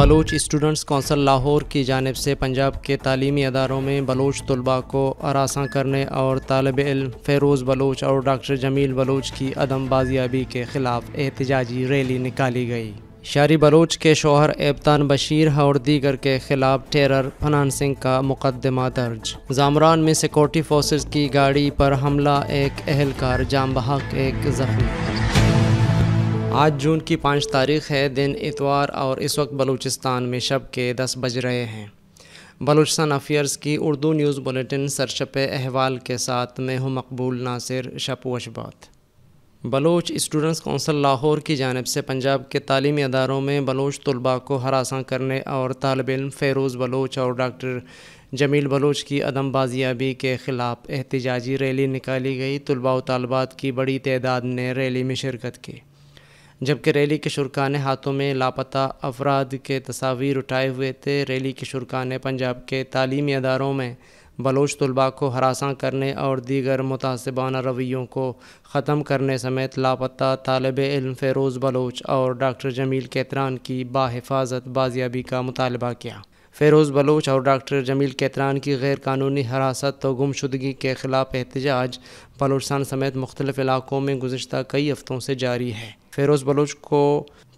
Bloch students council Lahore की जानब से पंजाब के तलीमी अदारों में बलोच तलबा को आरासा करने और तालब इल फेरोज़ बलोच और डॉक्टर जमील बलोच की अदम बाजियाबी के ख़िलाफ़ एहतजाजी रैली निकाली गई शारी बलूच के शोहर एबतान बशीर और दीगर के खिलाफ टेरर फनानसिंग का मुकदमा दर्ज जामरान में सिक्योरिटी फोर्सेस की गाड़ी पर हमला एक अहलकार जाम बहक एक जख्मी आज जून की पाँच तारीख है दिन इतवार और इस वक्त बलूचिस्तान में शब के दस बज रहे हैं बलूचिस्तान अफेयर्स की उर्दू न्यूज़ बुलेटिन सरशप अहवाल के साथ मैं हूँ मकबूल नासिर शप वशबात बलोच स्टूडेंट्स कौंसल लाहौर की जानब से पंजाब के तलीमी अदारों में बलोच तलबा को हरासा करने और तालब इम फेरोज़ बलोच और डॉक्टर जमील बलोच की अदम बाजियाबी के ख़िलाफ़ एहतजाजी रैली निकाली गई तलबा व तलबात की बड़ी तदाद ने रैली में शिरकत की जबकि रैली के शुरा ने हाथों में लापता अफराद के तस्वीर उठाए हुए थे रैली के शुरा ने पंजाब के तालीमी अदारों में बलोच तलबा को हरासा करने और दीगर मुतासबाना रवैयों को ख़त्म करने समेत लापता तालब इल्म फ़ेरोज़ बलोच और डॉक्टर जमील कैतरान की बाहिफाजत बाजियाबी का मुतालबा किया फ़ेरोज़ बलोच और डॉक्टर जमील कैतरान की गैरकानूनी हरासत और गुमशुदगी के ख़िलाफ़ एहतजाज बलोचस्तान समेत मुख्तलिफ़ इलाक़ों में गुजशत कई हफ़्तों से जारी है फेरोज़ बलोच को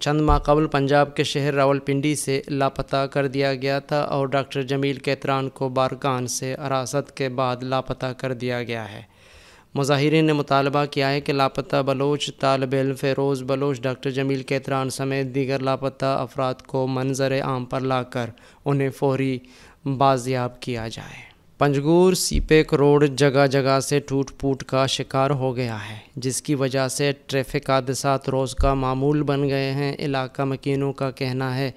चंद माह कबल पंजाब के शहर रावलपिंडी से लापता कर दिया गया था और डॉक्टर जमील कैतरान को बारकान से अरासत के बाद लापता कर दिया गया है मुजाहरीन ने मुतालबा किया है कि लापता बलोच तालब इल फ़ेरोज़ बलोच डॉक्टर जमील कैतरान समेत दीगर लापता अफराद को मंजर आम पर लाकर उन्हें फौरी बाजियाब किया जाए पंजगूर सीपेक रोड जगह जगह से टूट फूट का शिकार हो गया है जिसकी वजह से ट्रैफिक हादसा रोज़ का मामूल बन गए हैं इलाका मकीनों का कहना है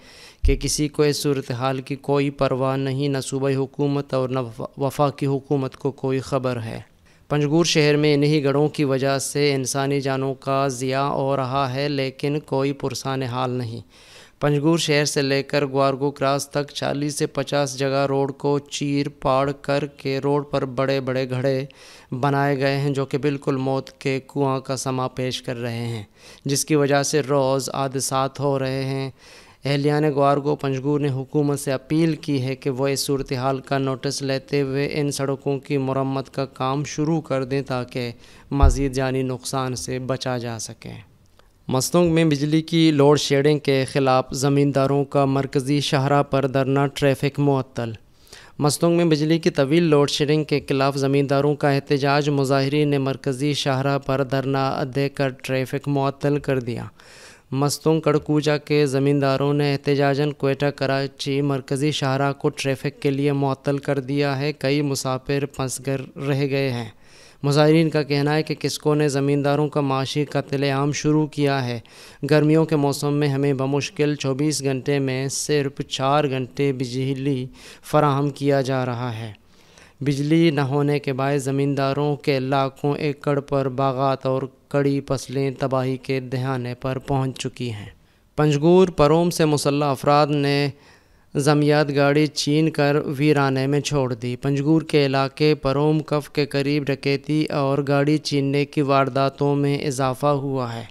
कि किसी को इस सूरत हाल की कोई परवाह नहीं न सूबाई हुकूमत और न वफाकी हुकूमत को कोई ख़बर है पंजगूर शहर में इन्हीं गढ़ों की वजह से इंसानी जानों का ज़िया हो रहा है लेकिन कोई पुरसान हाल नहीं पंजगूर शहर से लेकर ग्वारगो क्रास तक 40 से 50 जगह रोड को चीर पाड़ कर के रोड पर बड़े बड़े घड़े बनाए गए हैं जो कि बिल्कुल मौत के कुआं का समा पेश कर रहे हैं जिसकी वजह से रोज़ आदसात हो रहे हैं ने ग्वारगो पंजगूर ने हुकूमत से अपील की है कि वह इस सूरत हाल का नोटिस लेते हुए इन सड़कों की मरम्मत का काम शुरू कर दें ताकि मज़ीद जानी नुकसान से बचा जा सकें मसनूंग में बिजली की लोड शेडिंग के ख़िलाफ़ ज़मींदारों का मरकज़ी शाहरा पर धरना ट्रैफिक मअतल मसनूंग में बिजली की तवील लोड शेडिंग के ख़िलाफ़ ज़मींदारों का एहतजाज मुजाहरीन ने मरकज़ी शाहरा पर धरना देकर ट्रैफिक मअतल कर दिया मस्तूंग कड़कूजा के ज़मींदारों ने एहतजाजन कोयटा कराची मरकज़ी शाहरा को ट्रैफिक के लिए मअतल कर दिया है कई मुसाफिर फंस रह गए हैं मुजाहरीन का कहना है कि किसको ने ज़मींदारों का माशी कत्ल आम शुरू किया है गर्मियों के मौसम में हमें बमुश्किल चौबीस घंटे में सिर्फ चार घंटे बिजली फराहम किया जा रहा है बिजली न होने के बाद ज़मींदारों के लाखों एकड़ पर बागात और कड़ी फसलें तबाही के दहाने पर पहुँच चुकी हैं पंजगूर परोम से मुसल्ह अफराद ने जमियात गाड़ी छीन कर वीराने में छोड़ दी पंजगूर के इलाके परोम कफ के करीब डकैती और गाड़ी छीनने की वारदातों में इजाफा हुआ है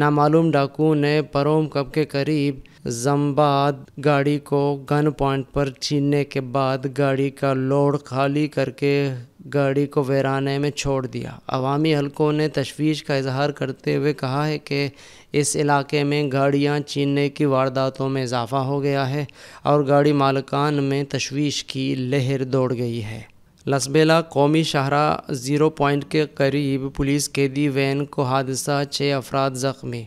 नामालूम डाकू ने परोम कप के करीब जम्बाद गाड़ी को गन पॉइंट पर छीनने के बाद गाड़ी का लोड खाली करके गाड़ी को वेराने में छोड़ दिया अवामी हलकों ने तशवीश का इजहार करते हुए कहा है कि इस इलाके में गाड़ियां छीनने की वारदातों में इजाफा हो गया है और गाड़ी मालकान में तशवीश की लहर दौड़ गई है लसबेला कौमी शाहरा ज़ीरो पॉइंट के करीब पुलिस कैदी वैन को हादसा छः अफराद ज़ख्मी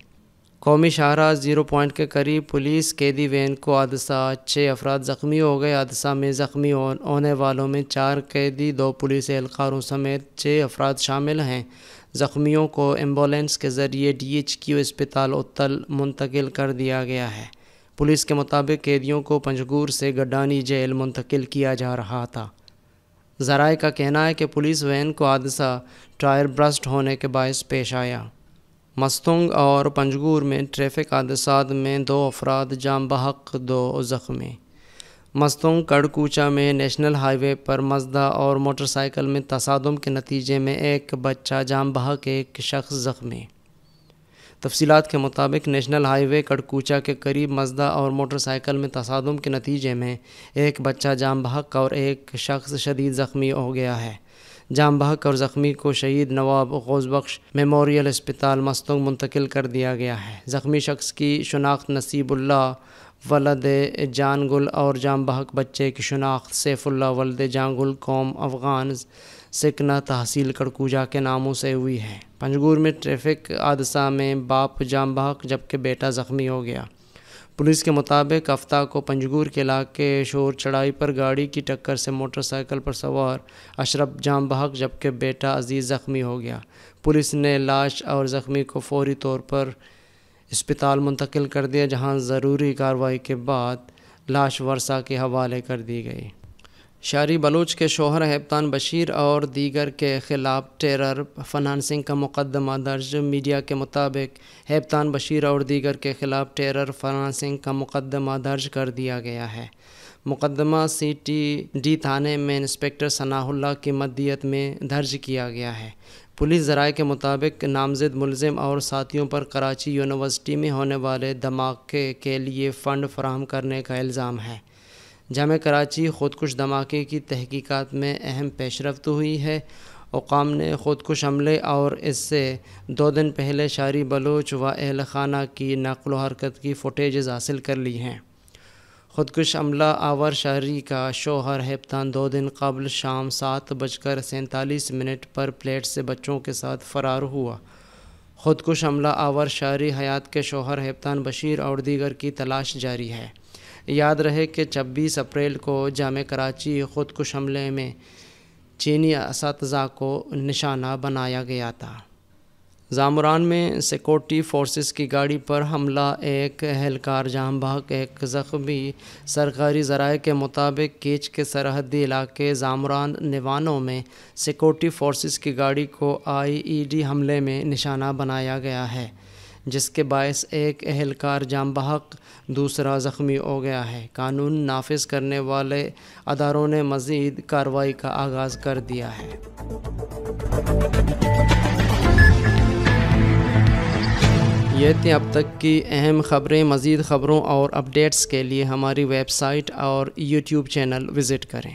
कौमी शाहरा ज़ीरो पॉइंट के करीब पुलिस कैदी वैन को हादसा छः अफराद ज़ख्मी हो गए हादसा में ज़ख्मी होने वालों में चार कैदी दो पुलिस एहलकारों समेत छः अफराद शामिल हैं ज़ख्मियों को एम्बुलेंस के ज़रिए डी एच क्यू अस्पताल उत्तल मुंतकिल कर दिया गया है पुलिस के मुताबिक कैदियों को पंजगूर से गडानी जेल मुंतकिल किया जा रहा था ज़राए का कहना है कि पुलिस वैन को हादसा टायर ब्रस्ट होने के बायस पेश आया मस्तुंग और पंजगूर में ट्रैफिक हादसा में दो अफराद जाम बहक दो ज़ख्मी मस्तुंग कड़कूचा में नेशनल हाईवे पर मजदा और मोटरसाइकिल में तसादम के नतीजे में एक बच्चा जाम बहक एक शख्स ज़ख्मी तफसीत के मुताबिक नेशनल हाईवे कड़कूचा के करीब मजदा और मोटरसाइकिल में तसादम के नतीजे में एक बच्चा जाम बहक और एक शख्स शदीद ज़ख्मी हो गया है जाम बहक और ज़ख्मी को शहीद नवाब गौजबख्श मेमोरियल अस्पताल मस्तों मुंतकिल कर दिया गया है ज़ख्मी शख्स की शनाख्त नसीबुल्ला वलद जान गुल और जाम बहक बच्चे की शनाख्त सैफुल्ला वलद जान गुल कौम अफगान सिकना तहसील कड़कूजा के नामों से हुई है पंजगूर में ट्रैफिक हादसा में बाप जाम बहक जबकि बेटा ज़ख्मी हो गया पुलिस के मुताबिक अफ्ता को पंजगूर के इलाके शोर चढ़ाई पर गाड़ी की टक्कर से मोटरसाइकिल पर सवार अशरफ जाम बहक जबकि बेटा अजीज़ ज़ख्मी हो गया पुलिस ने लाश और ज़ख्मी को फौरी तौर पर अस्पताल मुंतकिल कर दिया जहां ज़रूरी कार्रवाई के बाद लाश वर्षा के हवाले कर दी गई शारी बलूच के शोहर हेप्तान बशीर और दीगर के खिलाफ टेरर फनानसिंग का मुकदमा दर्ज मीडिया के मुताबिक हेप्तान बशीर और दीगर के खिलाफ टेरर फनानसिंग का मुकदमा दर्ज कर दिया गया है मुकदमा सी टी डी थाने में इंस्पेक्टर सनाहुल्ला की मदियत में दर्ज किया गया है पुलिस जराए के मुताबिक नामजद मुलम और साथियों पर कराची यूनिवर्सिटी में होने वाले धमाके के लिए फ़ंड फराहम करने का इल्ज़ाम है जाम कराची ख़ुदकुश धमाके की तहकीकात में अहम पेशरफ तो हुई है अकाम ने ख़ुदकुश हमले और इससे दो दिन पहले शारी बलोच व अहल खाना की नकल हरकत की फ़ुटेज़ हासिल कर ली हैं ख़ुदकुश अमला आवर शारी का शोहर हेप्तान दो दिन कबल शाम सात बजकर सैंतालीस मिनट पर प्लेट से बच्चों के साथ फ़रार हुआ ख़ुदकुश अमला आवर शारी हयात के शोहर हेप्तान बशीर और दीगर की तलाश जारी है याद रहे कि छब्बीस अप्रैल को जाम कराची खुदकुश हमले में चीनी इस को निशाना बनाया गया था जामरान में सिक्योरिटी फोर्सेस की गाड़ी पर हमला एक अहलकार जाम बाग एक ज़ख्मी सरकारी जराए के मुताबिक कीच के सरहदी इलाके जामरान निवानों में सिक्योरिटी फोर्सेस की गाड़ी को आईईडी हमले में निशाना बनाया गया है जिसके बायस एक अहलकार जाम बहक दूसरा ज़ख्मी हो गया है कानून नाफिज करने वाले अदारों ने मज़ीद कार्रवाई का आगाज़ कर दिया है ये थी अब तक की अहम खबरें मज़ीद खबरों और अपडेट्स के लिए हमारी वेबसाइट और यूट्यूब चैनल विज़िट करें